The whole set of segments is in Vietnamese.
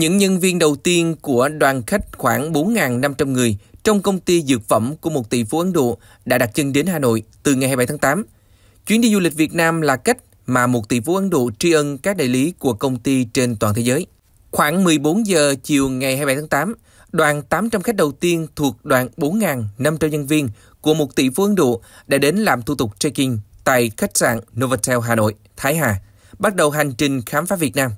Những nhân viên đầu tiên của đoàn khách khoảng 4.500 người trong công ty dược phẩm của một tỷ phú Ấn Độ đã đặt chân đến Hà Nội từ ngày 27 tháng 8. Chuyến đi du lịch Việt Nam là cách mà một tỷ phú Ấn Độ tri ân các đại lý của công ty trên toàn thế giới. Khoảng 14 giờ chiều ngày 27 tháng 8, đoàn 800 khách đầu tiên thuộc đoàn 4.500 nhân viên của một tỷ phú Ấn Độ đã đến làm thủ tục check-in tại khách sạn Novotel Hà Nội, Thái Hà, bắt đầu hành trình khám phá Việt Nam.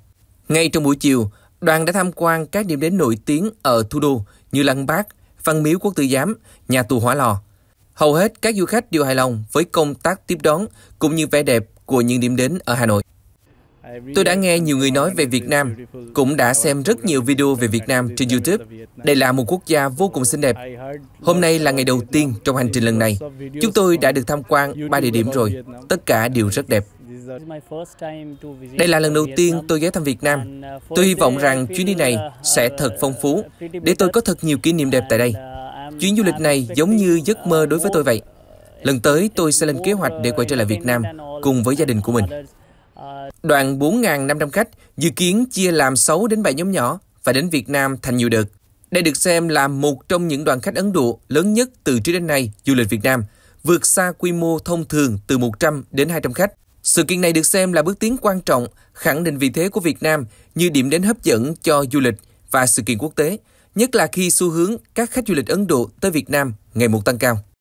Ngay trong buổi chiều, Đoàn đã tham quan các điểm đến nổi tiếng ở thủ đô như Lăng Bác, Văn Miếu Quốc Tử Giám, nhà tù Hỏa Lò. Hầu hết các du khách đều hài lòng với công tác tiếp đón cũng như vẻ đẹp của những điểm đến ở Hà Nội. Tôi đã nghe nhiều người nói về Việt Nam, cũng đã xem rất nhiều video về Việt Nam trên YouTube. Đây là một quốc gia vô cùng xinh đẹp. Hôm nay là ngày đầu tiên trong hành trình lần này. Chúng tôi đã được tham quan ba địa điểm rồi. Tất cả đều rất đẹp. Đây là lần đầu tiên tôi ghé thăm Việt Nam. Tôi hy vọng rằng chuyến đi này sẽ thật phong phú, để tôi có thật nhiều kỷ niệm đẹp tại đây. Chuyến du lịch này giống như giấc mơ đối với tôi vậy. Lần tới tôi sẽ lên kế hoạch để quay trở lại Việt Nam cùng với gia đình của mình. Đoàn 4.500 khách dự kiến chia làm 6 đến 7 nhóm nhỏ và đến Việt Nam thành nhiều đợt. Đây được xem là một trong những đoàn khách Ấn Độ lớn nhất từ trước đến nay du lịch Việt Nam, vượt xa quy mô thông thường từ 100 đến 200 khách. Sự kiện này được xem là bước tiến quan trọng, khẳng định vị thế của Việt Nam như điểm đến hấp dẫn cho du lịch và sự kiện quốc tế, nhất là khi xu hướng các khách du lịch Ấn Độ tới Việt Nam ngày một tăng cao.